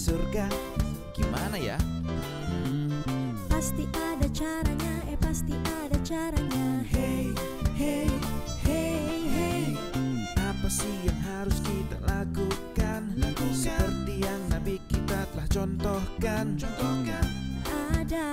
surga Gimana ya? Pasti ada caranya, eh pasti ada caranya Hey, hey, hey, hey Apa sih yang harus kita lakukan? lakukan. Seperti yang Nabi kita telah contohkan Contohkan Ada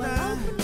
understand.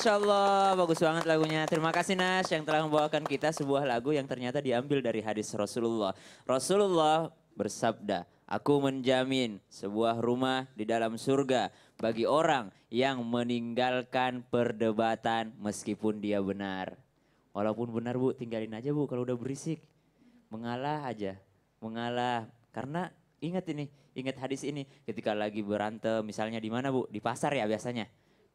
Masya Allah, bagus banget lagunya. Terima kasih Nas yang telah membawakan kita sebuah lagu yang ternyata diambil dari hadis Rasulullah. Rasulullah bersabda, Aku menjamin sebuah rumah di dalam surga bagi orang yang meninggalkan perdebatan meskipun dia benar. Walaupun benar bu, tinggalin aja bu kalau udah berisik. Mengalah aja, mengalah. Karena ingat ini, ingat hadis ini. Ketika lagi berantem, misalnya di mana bu? Di pasar ya biasanya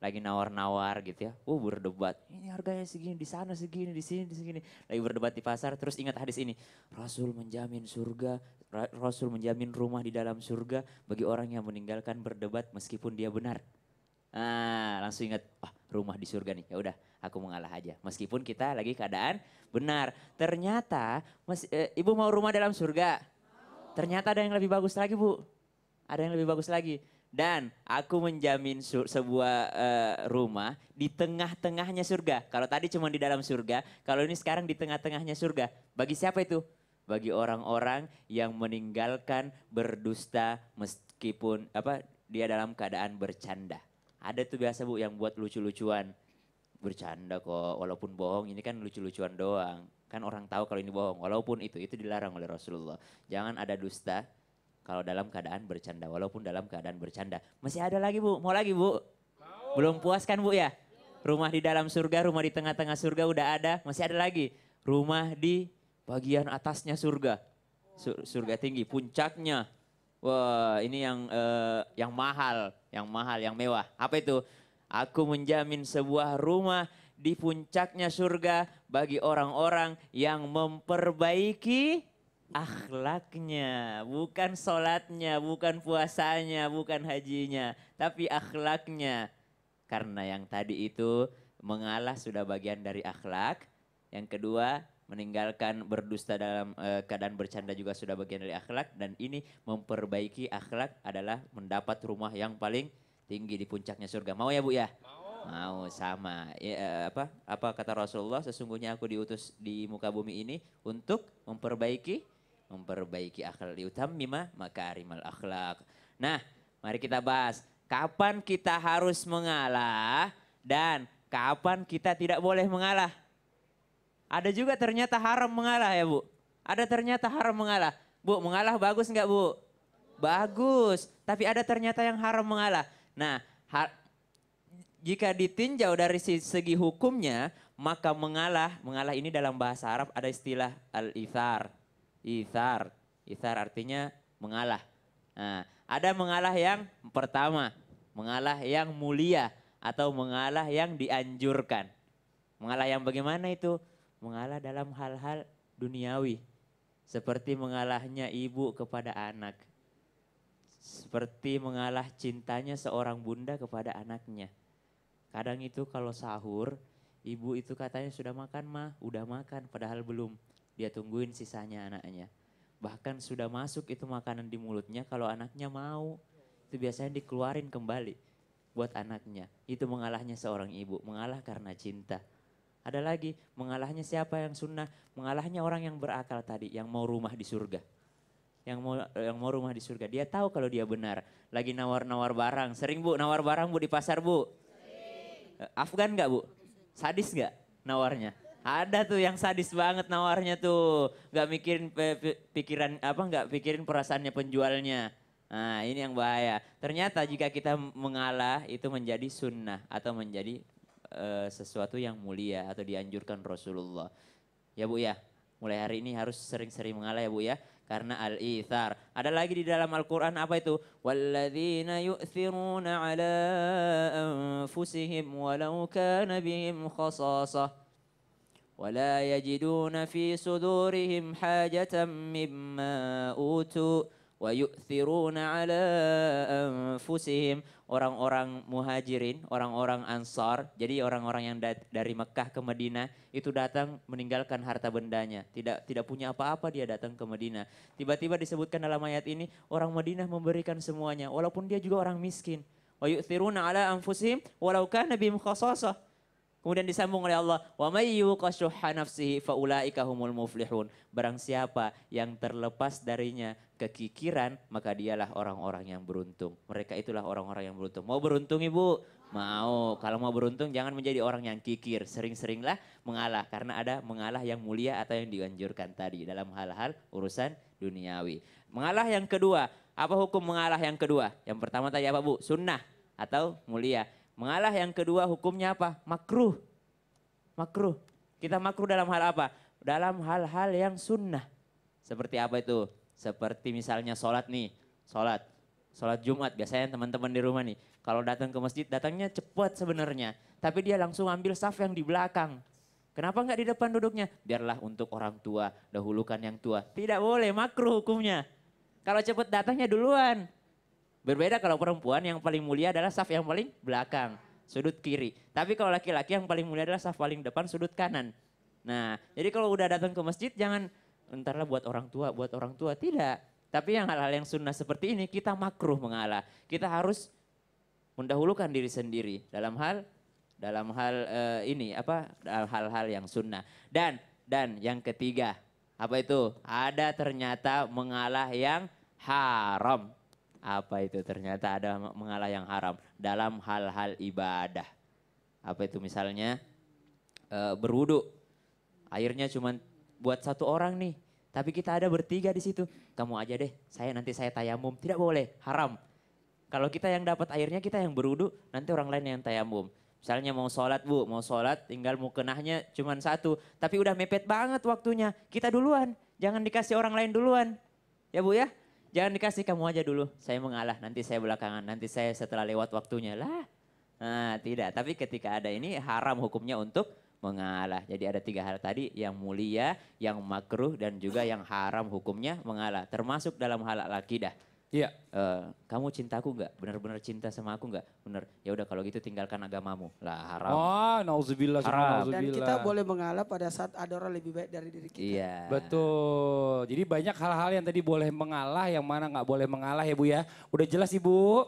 lagi nawar-nawar gitu ya. Uh berdebat. Ini harganya segini, di sana segini, di sini di segini. Lagi berdebat di pasar terus ingat hadis ini. Rasul menjamin surga, Rasul menjamin rumah di dalam surga bagi orang yang meninggalkan berdebat meskipun dia benar. Ah, langsung ingat, wah rumah di surga nih. Ya udah, aku mengalah aja. Meskipun kita lagi keadaan benar. Ternyata mas, e, ibu mau rumah dalam surga. Ternyata ada yang lebih bagus lagi, Bu. Ada yang lebih bagus lagi dan aku menjamin sebuah uh, rumah di tengah-tengahnya surga. Kalau tadi cuma di dalam surga, kalau ini sekarang di tengah-tengahnya surga. Bagi siapa itu? Bagi orang-orang yang meninggalkan berdusta meskipun apa dia dalam keadaan bercanda. Ada tuh biasa Bu yang buat lucu-lucuan. Bercanda kok, walaupun bohong ini kan lucu-lucuan doang. Kan orang tahu kalau ini bohong, walaupun itu itu dilarang oleh Rasulullah. Jangan ada dusta kalau dalam keadaan bercanda. Walaupun dalam keadaan bercanda. Masih ada lagi Bu, mau lagi Bu? Belum puas kan Bu ya? Rumah di dalam surga, rumah di tengah-tengah surga udah ada. Masih ada lagi. Rumah di bagian atasnya surga. surga tinggi, puncaknya. Wah, ini yang uh, yang mahal, yang mahal, yang mewah. Apa itu? Aku menjamin sebuah rumah di puncaknya surga bagi orang-orang yang memperbaiki akhlaknya, bukan sholatnya, bukan puasanya, bukan hajinya, tapi akhlaknya. Karena yang tadi itu mengalah sudah bagian dari akhlak. Yang kedua, meninggalkan berdusta dalam uh, keadaan bercanda juga sudah bagian dari akhlak dan ini memperbaiki akhlak adalah mendapat rumah yang paling tinggi di puncaknya surga. Mau ya Bu ya? Mau. sama. Ya, eh, apa apa kata Rasulullah sesungguhnya aku diutus di muka bumi ini untuk memperbaiki memperbaiki akhlak liutam maka arimal akhlak. Nah, mari kita bahas kapan kita harus mengalah dan kapan kita tidak boleh mengalah. Ada juga ternyata haram mengalah ya Bu. Ada ternyata haram mengalah. Bu, mengalah bagus nggak Bu? Bagus. Tapi ada ternyata yang haram mengalah. Nah, ha jika ditinjau dari segi hukumnya, maka mengalah, mengalah ini dalam bahasa Arab ada istilah al-ithar Ithar. Ithar artinya mengalah. Nah, ada mengalah yang pertama, mengalah yang mulia atau mengalah yang dianjurkan. Mengalah yang bagaimana itu? Mengalah dalam hal-hal duniawi. Seperti mengalahnya ibu kepada anak. Seperti mengalah cintanya seorang bunda kepada anaknya. Kadang itu kalau sahur, ibu itu katanya sudah makan mah, udah makan padahal belum. Dia tungguin sisanya anaknya. Bahkan sudah masuk itu makanan di mulutnya kalau anaknya mau. Itu biasanya dikeluarin kembali buat anaknya. Itu mengalahnya seorang ibu, mengalah karena cinta. Ada lagi, mengalahnya siapa yang sunnah? Mengalahnya orang yang berakal tadi, yang mau rumah di surga. Yang mau yang mau rumah di surga. Dia tahu kalau dia benar. Lagi nawar-nawar barang. Sering bu, nawar barang bu di pasar bu. Afgan nggak bu? Sadis nggak nawarnya? Ada tuh yang sadis banget nawarnya tuh. Gak mikirin pikiran apa gak pikirin perasaannya penjualnya. Nah, ini yang bahaya. Ternyata jika kita mengalah itu menjadi sunnah atau menjadi uh, sesuatu yang mulia atau dianjurkan Rasulullah. Ya Bu ya, mulai hari ini harus sering-sering mengalah ya Bu ya karena al-ithar. Ada lagi di dalam Al-Qur'an apa itu? Walladzina yu'thiruna 'ala anfusihim walau kana bihim khasasah. ولا يجدون في صدورهم حاجة مما أوتوا ويؤثرون على أنفسهم Orang-orang muhajirin, orang-orang ansar, jadi orang-orang yang dari Mekah ke Madinah itu datang meninggalkan harta bendanya. Tidak tidak punya apa-apa dia datang ke Madinah Tiba-tiba disebutkan dalam ayat ini, orang Madinah memberikan semuanya, walaupun dia juga orang miskin. yu'thiruna ala anfusihim walau kana bihim خَصَاصَةٌ Kemudian disambung oleh Allah, "Wa may yuqashuha nafsihi faulaika humul muflihun." Barang siapa yang terlepas darinya kekikiran, maka dialah orang-orang yang beruntung. Mereka itulah orang-orang yang beruntung. Mau beruntung Ibu? Mau. Kalau mau beruntung jangan menjadi orang yang kikir. Sering-seringlah mengalah karena ada mengalah yang mulia atau yang dianjurkan tadi dalam hal-hal urusan duniawi. Mengalah yang kedua, apa hukum mengalah yang kedua? Yang pertama tadi apa Bu? Sunnah atau mulia. Mengalah yang kedua hukumnya apa? Makruh. Makruh. Kita makruh dalam hal apa? Dalam hal-hal yang sunnah. Seperti apa itu? Seperti misalnya sholat nih. Sholat. Sholat Jumat. Biasanya teman-teman di rumah nih. Kalau datang ke masjid datangnya cepat sebenarnya. Tapi dia langsung ambil saf yang di belakang. Kenapa nggak di depan duduknya? Biarlah untuk orang tua, dahulukan yang tua. Tidak boleh, makruh hukumnya. Kalau cepat datangnya duluan, Berbeda kalau perempuan yang paling mulia adalah saf yang paling belakang, sudut kiri. Tapi kalau laki-laki yang paling mulia adalah saf paling depan, sudut kanan. Nah, jadi kalau udah datang ke masjid jangan entarlah buat orang tua, buat orang tua. Tidak. Tapi yang hal-hal yang sunnah seperti ini kita makruh mengalah. Kita harus mendahulukan diri sendiri dalam hal dalam hal uh, ini apa dalam hal-hal yang sunnah. Dan dan yang ketiga apa itu? Ada ternyata mengalah yang haram. Apa itu? Ternyata ada mengalah yang haram dalam hal-hal ibadah. Apa itu misalnya e, eh, berwudu. Airnya cuma buat satu orang nih. Tapi kita ada bertiga di situ. Kamu aja deh, saya nanti saya tayamum. Tidak boleh, haram. Kalau kita yang dapat airnya, kita yang berwudu nanti orang lain yang tayamum. Misalnya mau sholat bu, mau sholat tinggal mau kenahnya cuma satu. Tapi udah mepet banget waktunya, kita duluan. Jangan dikasih orang lain duluan. Ya bu ya, Jangan dikasih kamu aja dulu. Saya mengalah, nanti saya belakangan, nanti saya setelah lewat waktunya. Lah, nah, tidak. Tapi ketika ada ini haram hukumnya untuk mengalah. Jadi ada tiga hal tadi yang mulia, yang makruh dan juga yang haram hukumnya mengalah. Termasuk dalam hal akidah. Iya. Uh, kamu aku nggak? Benar-benar cinta sama aku nggak? Bener. Ya udah kalau gitu tinggalkan agamamu. Lah haram. Oh, nauzubillah haram. Dan kita boleh mengalah pada saat ada orang lebih baik dari diri kita. Iya. Betul. Jadi banyak hal-hal yang tadi boleh mengalah, yang mana nggak boleh mengalah ya Bu ya. Udah jelas Ibu?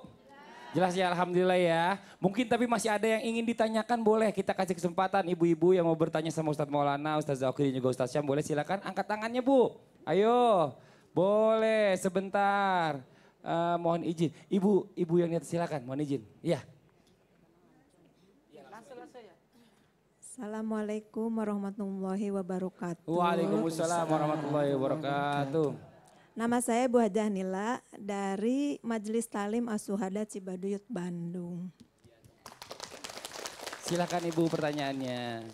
Jelas ya Alhamdulillah ya. Mungkin tapi masih ada yang ingin ditanyakan boleh kita kasih kesempatan ibu-ibu yang mau bertanya sama Ustadz Maulana, Ustadz Zakir dan juga Ustadz Syam boleh silakan angkat tangannya Bu. Ayo. Boleh sebentar. Eh, mohon izin. Ibu, ibu yang lihat silakan, mohon izin. Iya. Assalamualaikum warahmatullahi wabarakatuh. Waalaikumsalam warahmatullahi wabarakatuh. Nama saya Bu hajah Nila dari Majelis Talim Asuhada Cibaduyut Bandung. Silakan Ibu pertanyaannya.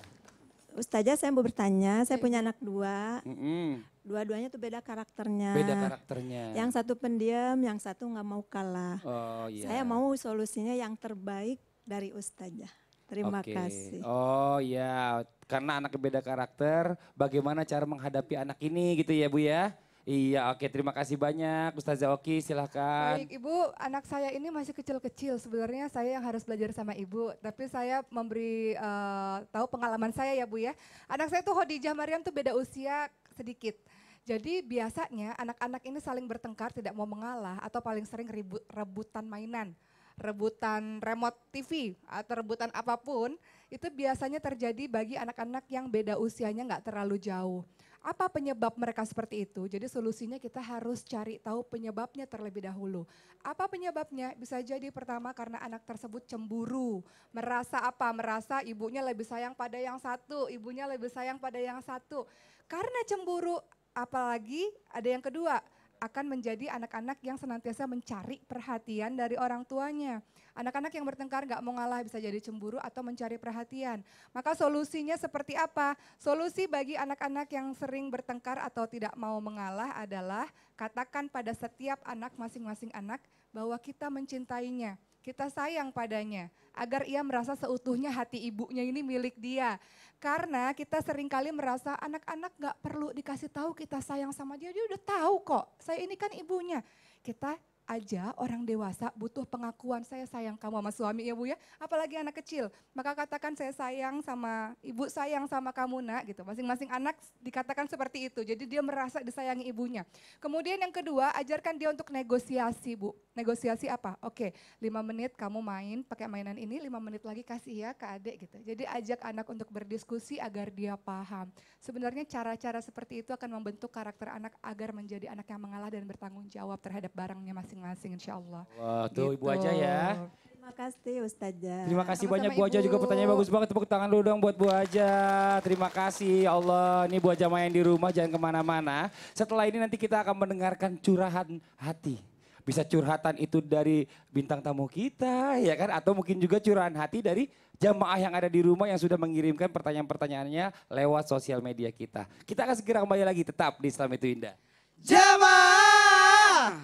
Ustazah saya mau bertanya, saya punya anak dua. Mm -hmm. Dua-duanya tuh beda karakternya. Beda karakternya. Yang satu pendiam, yang satu nggak mau kalah. Oh iya. Saya mau solusinya yang terbaik dari ustazah. Terima okay. kasih. Oh iya, karena anak beda karakter, bagaimana cara menghadapi anak ini gitu ya Bu ya? Iya, oke. Okay. Terima kasih banyak, Ustazah Oki. Silahkan. Baik, Ibu. Anak saya ini masih kecil-kecil. Sebenarnya saya yang harus belajar sama Ibu. Tapi saya memberi uh, tahu pengalaman saya ya, Bu ya. Anak saya tuh Hodijah Mariam tuh beda usia sedikit. Jadi biasanya anak-anak ini saling bertengkar, tidak mau mengalah atau paling sering ribut, rebutan mainan, rebutan remote TV atau rebutan apapun, itu biasanya terjadi bagi anak-anak yang beda usianya nggak terlalu jauh. Apa penyebab mereka seperti itu? Jadi solusinya kita harus cari tahu penyebabnya terlebih dahulu. Apa penyebabnya? Bisa jadi pertama karena anak tersebut cemburu, merasa apa? Merasa ibunya lebih sayang pada yang satu, ibunya lebih sayang pada yang satu. Karena cemburu, apalagi ada yang kedua, akan menjadi anak-anak yang senantiasa mencari perhatian dari orang tuanya. Anak-anak yang bertengkar nggak mau ngalah bisa jadi cemburu atau mencari perhatian. Maka solusinya seperti apa? Solusi bagi anak-anak yang sering bertengkar atau tidak mau mengalah adalah katakan pada setiap anak masing-masing anak bahwa kita mencintainya. Kita sayang padanya agar ia merasa seutuhnya hati ibunya ini milik dia. Karena kita seringkali merasa anak-anak gak perlu dikasih tahu kita sayang sama dia, dia udah tahu kok. Saya ini kan ibunya. Kita aja orang dewasa butuh pengakuan saya sayang kamu sama suami ya Bu ya, apalagi anak kecil. Maka katakan saya sayang sama ibu sayang sama kamu nak gitu. Masing-masing anak dikatakan seperti itu. Jadi dia merasa disayangi ibunya. Kemudian yang kedua, ajarkan dia untuk negosiasi Bu. Negosiasi apa? Oke, lima menit kamu main pakai mainan ini, lima menit lagi kasih ya ke adik gitu. Jadi ajak anak untuk berdiskusi agar dia paham. Sebenarnya cara-cara seperti itu akan membentuk karakter anak agar menjadi anak yang mengalah dan bertanggung jawab terhadap barangnya masih masing-masing insya Allah. Wah, tuh gitu. Ibu aja ya. Terima kasih Ustazah. Terima kasih Sama -sama banyak Bu Aja juga pertanyaan bagus banget. Tepuk tangan dulu dong buat Bu Aja. Terima kasih ya Allah. Ini Bu Aja main di rumah jangan kemana-mana. Setelah ini nanti kita akan mendengarkan curahan hati bisa curhatan itu dari bintang tamu kita ya kan atau mungkin juga curahan hati dari jamaah yang ada di rumah yang sudah mengirimkan pertanyaan-pertanyaannya lewat sosial media kita. Kita akan segera kembali lagi tetap di Islam itu Indah. Jamaah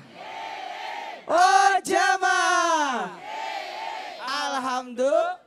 Oh jamaah. Alhamdulillah.